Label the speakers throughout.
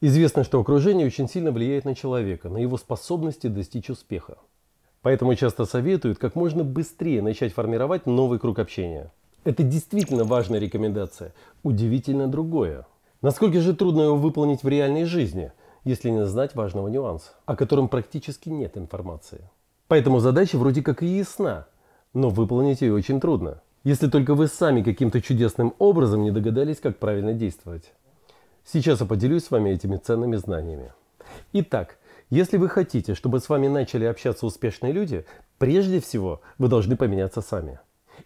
Speaker 1: Известно, что окружение очень сильно влияет на человека, на его способности достичь успеха. Поэтому часто советуют как можно быстрее начать формировать новый круг общения. Это действительно важная рекомендация. Удивительно другое. Насколько же трудно его выполнить в реальной жизни, если не знать важного нюанса, о котором практически нет информации. Поэтому задача вроде как и ясна, но выполнить ее очень трудно. Если только вы сами каким-то чудесным образом не догадались, как правильно действовать. Сейчас я поделюсь с вами этими ценными знаниями. Итак, если вы хотите, чтобы с вами начали общаться успешные люди, прежде всего вы должны поменяться сами.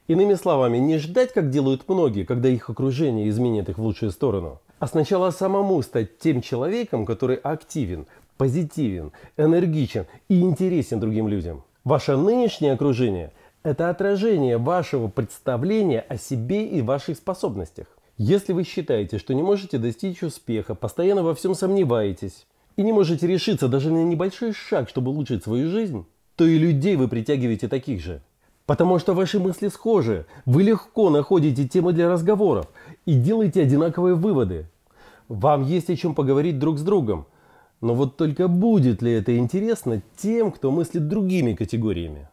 Speaker 1: Иными словами, не ждать, как делают многие, когда их окружение изменит их в лучшую сторону, а сначала самому стать тем человеком, который активен, позитивен, энергичен и интересен другим людям. Ваше нынешнее окружение – это отражение вашего представления о себе и ваших способностях. Если вы считаете, что не можете достичь успеха, постоянно во всем сомневаетесь и не можете решиться даже на небольшой шаг, чтобы улучшить свою жизнь, то и людей вы притягиваете таких же. Потому что ваши мысли схожи, вы легко находите темы для разговоров и делаете одинаковые выводы. Вам есть о чем поговорить друг с другом, но вот только будет ли это интересно тем, кто мыслит другими категориями?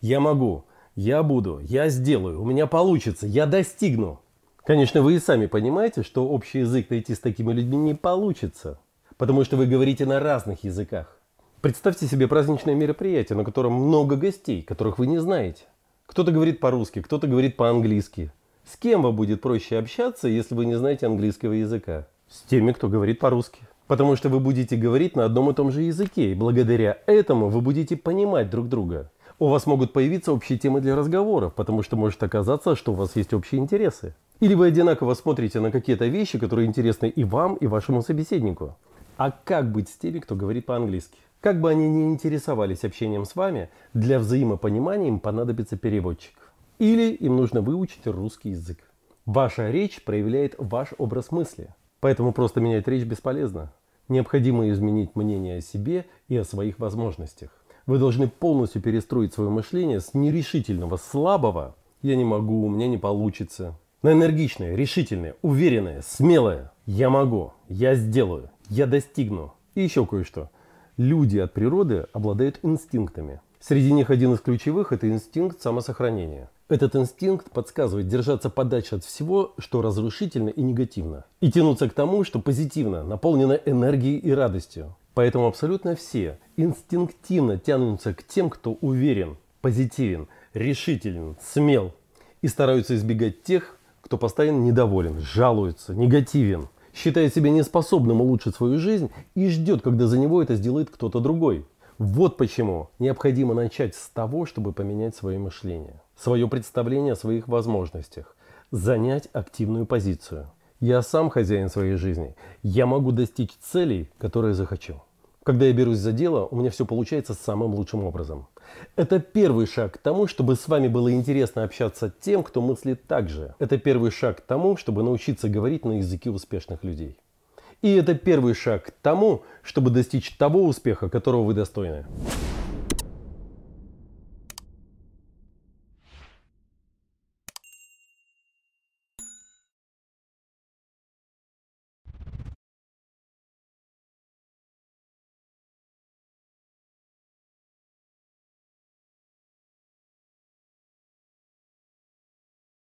Speaker 1: Я могу, я буду, я сделаю, у меня получится, я достигну – Конечно, вы и сами понимаете, что общий язык найти с такими людьми не получится, потому что вы говорите на разных языках. Представьте себе праздничное мероприятие, на котором много гостей, которых вы не знаете. Кто-то говорит по-русски, кто-то говорит по-английски. С кем вам будет проще общаться, если вы не знаете английского языка? С теми, кто говорит по-русски. Потому что вы будете говорить на одном и том же языке, и благодаря этому вы будете понимать друг друга. У вас могут появиться общие темы для разговоров, потому что может оказаться, что у вас есть общие интересы. Или вы одинаково смотрите на какие-то вещи, которые интересны и вам, и вашему собеседнику? А как быть с теми, кто говорит по-английски? Как бы они ни интересовались общением с вами, для взаимопонимания им понадобится переводчик. Или им нужно выучить русский язык. Ваша речь проявляет ваш образ мысли. Поэтому просто менять речь бесполезно. Необходимо изменить мнение о себе и о своих возможностях. Вы должны полностью перестроить свое мышление с нерешительного, слабого «я не могу», «у меня не получится», на энергичное, решительное, уверенное, смелое. Я могу, я сделаю, я достигну. И еще кое-что. Люди от природы обладают инстинктами. Среди них один из ключевых – это инстинкт самосохранения. Этот инстинкт подсказывает держаться подальше от всего, что разрушительно и негативно, и тянуться к тому, что позитивно, наполнено энергией и радостью. Поэтому абсолютно все инстинктивно тянутся к тем, кто уверен, позитивен, решителен, смел, и стараются избегать тех, кто постоянно недоволен, жалуется, негативен, считает себя неспособным улучшить свою жизнь и ждет, когда за него это сделает кто-то другой. Вот почему необходимо начать с того, чтобы поменять свое мышление, свое представление о своих возможностях, занять активную позицию. Я сам хозяин своей жизни. Я могу достичь целей, которые захочу. Когда я берусь за дело, у меня все получается самым лучшим образом. Это первый шаг к тому, чтобы с вами было интересно общаться тем, кто мыслит так же. Это первый шаг к тому, чтобы научиться говорить на языке успешных людей. И это первый шаг к тому, чтобы достичь того успеха, которого вы достойны.